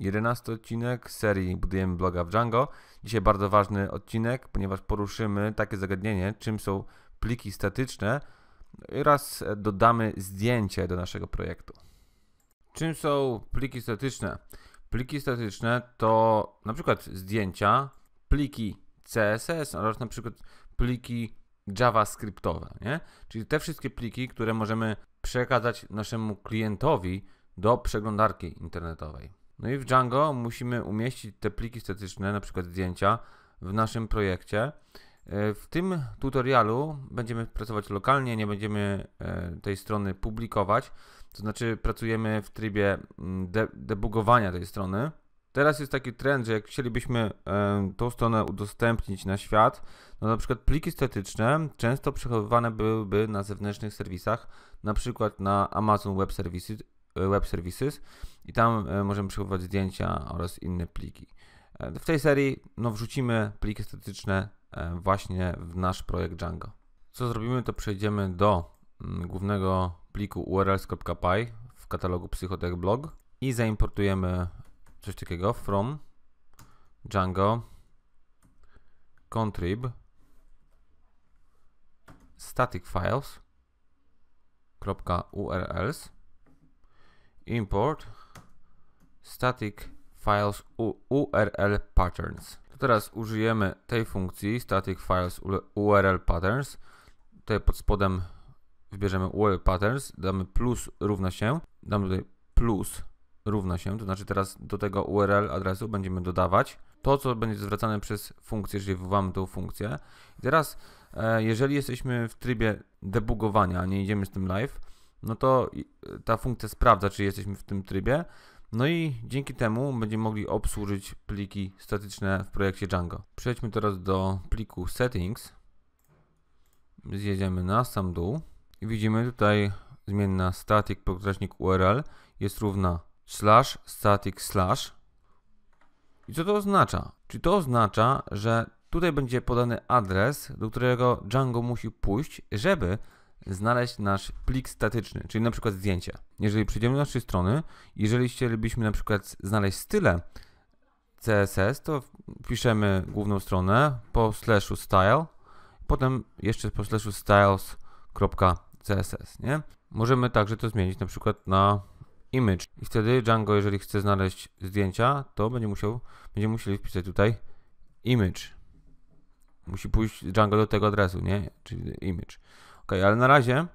11 odcinek serii Budujemy bloga w Django. Dzisiaj bardzo ważny odcinek, ponieważ poruszymy takie zagadnienie, czym są pliki statyczne oraz dodamy zdjęcie do naszego projektu. Czym są pliki statyczne? Pliki statyczne to na przykład zdjęcia, pliki CSS oraz na przykład pliki JavaScriptowe, nie? Czyli te wszystkie pliki, które możemy przekazać naszemu klientowi do przeglądarki internetowej. No i w Django musimy umieścić te pliki statyczne, na przykład zdjęcia, w naszym projekcie. E, w tym tutorialu będziemy pracować lokalnie, nie będziemy e, tej strony publikować, to znaczy pracujemy w trybie mm, de debugowania tej strony. Teraz jest taki trend, że jak chcielibyśmy e, tą stronę udostępnić na świat, no na przykład pliki statyczne często przechowywane byłyby na zewnętrznych serwisach, na przykład na Amazon Web Services E, web Services i tam e, możemy przechowywać zdjęcia oraz inne pliki. E, w tej serii no, wrzucimy pliki statyczne właśnie w nasz projekt Django. Co zrobimy, to przejdziemy do mm, głównego pliku urls.py w katalogu Psychotech Blog i zaimportujemy coś takiego from Django contrib static files.urls import static files URL patterns. To teraz użyjemy tej funkcji static files URL patterns. Tutaj pod spodem wybierzemy URL patterns, damy plus równa się, damy tutaj plus równa się, to znaczy teraz do tego URL adresu będziemy dodawać to, co będzie zwracane przez funkcję, jeżeli wywołamy tą funkcję. I teraz, e, jeżeli jesteśmy w trybie debugowania, nie idziemy z tym live, no to ta funkcja sprawdza, czy jesteśmy w tym trybie. No i dzięki temu będziemy mogli obsłużyć pliki statyczne w projekcie Django. Przejdźmy teraz do pliku settings. Zjedziemy na sam dół i widzimy tutaj zmienna static podkreśnik URL jest równa slash static slash. I co to oznacza? Czy to oznacza, że tutaj będzie podany adres, do którego Django musi pójść, żeby znaleźć nasz plik statyczny, czyli na przykład zdjęcie. Jeżeli przejdziemy do naszej strony, jeżeli chcielibyśmy na przykład znaleźć style CSS, to piszemy główną stronę po slashu style, potem jeszcze po slashu styles.css, nie? Możemy także to zmienić na przykład na image i wtedy Django, jeżeli chce znaleźć zdjęcia, to będzie musiał, będziemy musieli wpisać tutaj image. Musi pójść Django do tego adresu, nie? Czyli image. Ok, ale na razie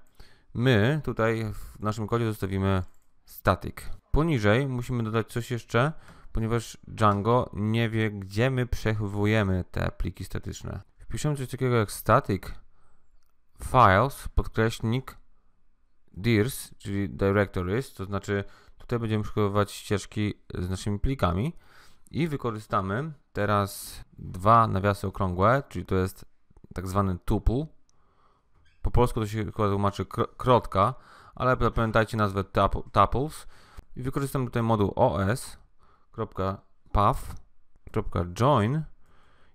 my tutaj w naszym kodzie zostawimy static. Poniżej musimy dodać coś jeszcze, ponieważ Django nie wie, gdzie my przechowujemy te pliki statyczne. Wpiszemy coś takiego jak static files podkreśnik dirs, czyli directories, to znaczy tutaj będziemy przechowywać ścieżki z naszymi plikami i wykorzystamy teraz dwa nawiasy okrągłe, czyli to jest tak zwany tuple, po polsku to się chyba tłumaczy krotka, ale pamiętajcie nazwę tuples. I wykorzystam tutaj moduł os.path.join.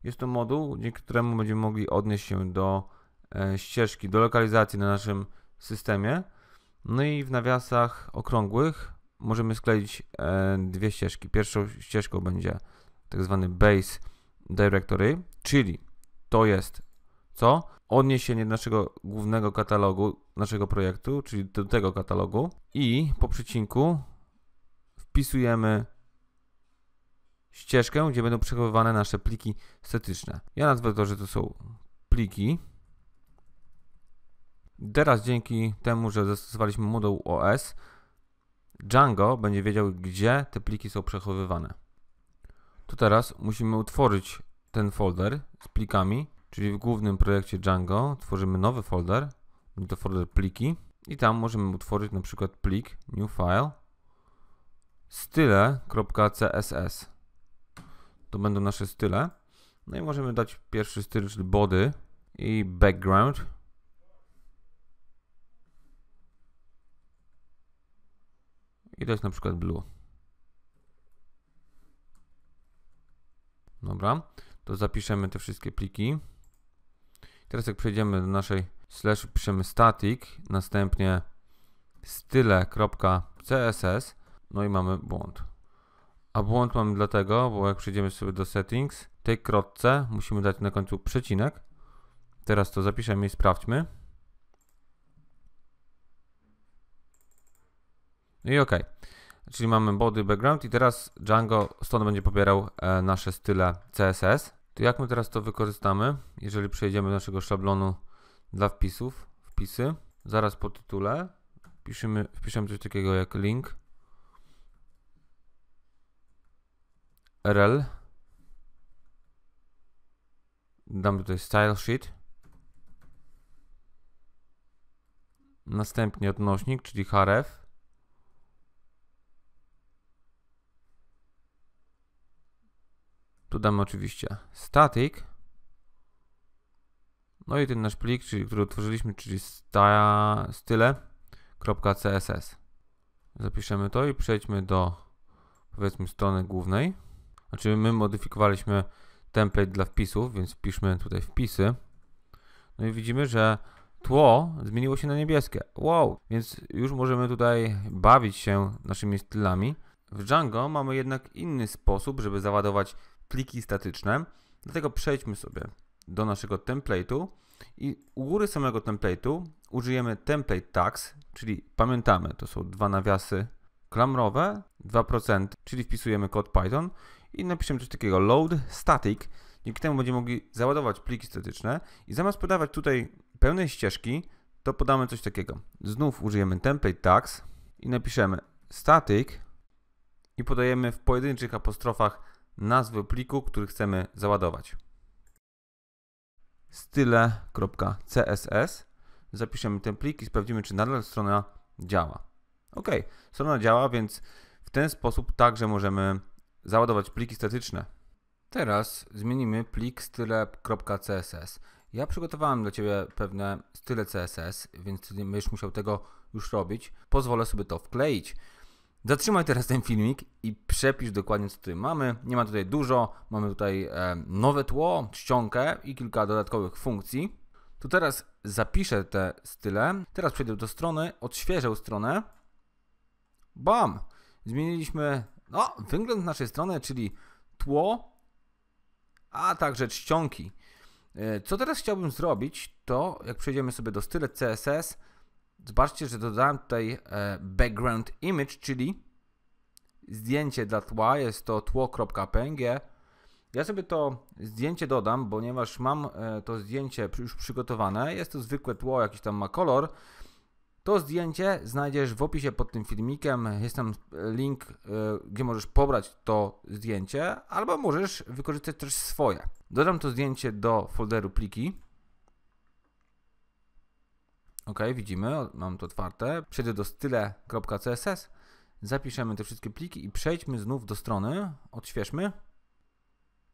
Jest to moduł, dzięki któremu będziemy mogli odnieść się do e, ścieżki, do lokalizacji na naszym systemie. No i w nawiasach okrągłych możemy skleić e, dwie ścieżki. Pierwszą ścieżką będzie tak zwany base directory, czyli to jest co? odniesienie do naszego głównego katalogu, naszego projektu, czyli do tego katalogu i po przecinku wpisujemy ścieżkę, gdzie będą przechowywane nasze pliki statyczne. Ja nazwę to, że to są pliki. Teraz dzięki temu, że zastosowaliśmy moduł OS, Django będzie wiedział, gdzie te pliki są przechowywane. To teraz musimy utworzyć ten folder z plikami Czyli w głównym projekcie Django tworzymy nowy folder, to folder pliki i tam możemy utworzyć na przykład plik new file style.css. To będą nasze style. No i możemy dać pierwszy styl, czyli body i background. I dać na przykład blue. Dobra, to zapiszemy te wszystkie pliki. Teraz jak przejdziemy do naszej slash piszemy static, następnie style.css, no i mamy błąd. A błąd mamy dlatego, bo jak przejdziemy sobie do settings, tej krotce musimy dać na końcu przecinek. Teraz to zapiszemy i sprawdźmy. No i ok. Czyli mamy body, background i teraz Django stąd będzie pobierał e, nasze style CSS. To jak my teraz to wykorzystamy, jeżeli przejdziemy do naszego szablonu dla wpisów, wpisy, zaraz po tytule piszemy, wpiszemy coś takiego jak link rel dam tutaj style sheet następnie odnośnik, czyli href Tu damy oczywiście static. No i ten nasz plik, czyli, który utworzyliśmy, czyli style.css. Zapiszemy to i przejdźmy do powiedzmy strony głównej. Znaczy my modyfikowaliśmy template dla wpisów, więc wpiszmy tutaj wpisy. No i widzimy, że tło zmieniło się na niebieskie. Wow! Więc już możemy tutaj bawić się naszymi stylami. W Django mamy jednak inny sposób, żeby załadować pliki statyczne. Dlatego przejdźmy sobie do naszego template'u i u góry samego template'u użyjemy template tags, czyli pamiętamy, to są dwa nawiasy klamrowe, 2%, czyli wpisujemy kod Python i napiszemy coś takiego load static. Dzięki temu będziemy mogli załadować pliki statyczne i zamiast podawać tutaj pełnej ścieżki, to podamy coś takiego. Znów użyjemy template tags i napiszemy static i podajemy w pojedynczych apostrofach nazwy pliku, który chcemy załadować. style.css Zapiszemy ten plik i sprawdzimy, czy nadal strona działa. Ok, strona działa, więc w ten sposób także możemy załadować pliki statyczne. Teraz zmienimy plik style.css. Ja przygotowałem dla Ciebie pewne style CSS, więc będziesz musiał tego już robić. Pozwolę sobie to wkleić. Zatrzymaj teraz ten filmik i przepisz dokładnie, co tutaj mamy. Nie ma tutaj dużo, mamy tutaj e, nowe tło, czcionkę i kilka dodatkowych funkcji. Tu teraz zapiszę te style. Teraz przejdę do strony, odświeżę stronę. Bam! Zmieniliśmy no, wygląd naszej strony, czyli tło, a także czcionki. E, co teraz chciałbym zrobić, to jak przejdziemy sobie do style CSS, Zobaczcie, że dodałem tutaj e, background image, czyli zdjęcie dla tła, jest to tło.png. Ja sobie to zdjęcie dodam, ponieważ mam e, to zdjęcie już przygotowane. Jest to zwykłe tło, jakiś tam ma kolor. To zdjęcie znajdziesz w opisie pod tym filmikiem. Jest tam e, link, gdzie możesz pobrać to zdjęcie, albo możesz wykorzystać też swoje. Dodam to zdjęcie do folderu pliki. OK, widzimy, mam to otwarte. Przejdę do style.css, zapiszemy te wszystkie pliki i przejdźmy znów do strony, odświeżmy.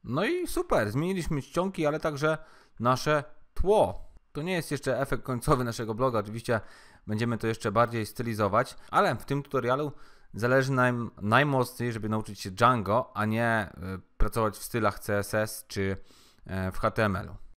No i super, zmieniliśmy ściągi, ale także nasze tło. To nie jest jeszcze efekt końcowy naszego bloga, oczywiście będziemy to jeszcze bardziej stylizować, ale w tym tutorialu zależy nam najmocniej, żeby nauczyć się Django, a nie e, pracować w stylach CSS czy e, w html